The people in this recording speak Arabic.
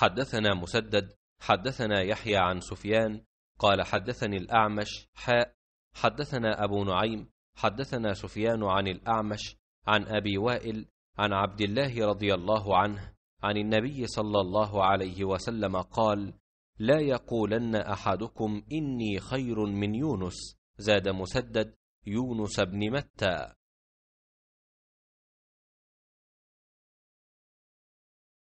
حدثنا مسدد حدثنا يحيى عن سفيان قال حدثني الأعمش حاء حدثنا أبو نعيم حدثنا سفيان عن الأعمش عن أبي وائل عن عبد الله رضي الله عنه عن النبي صلى الله عليه وسلم قال لا يقولن أحدكم إني خير من يونس زاد مسدد يونس بن متى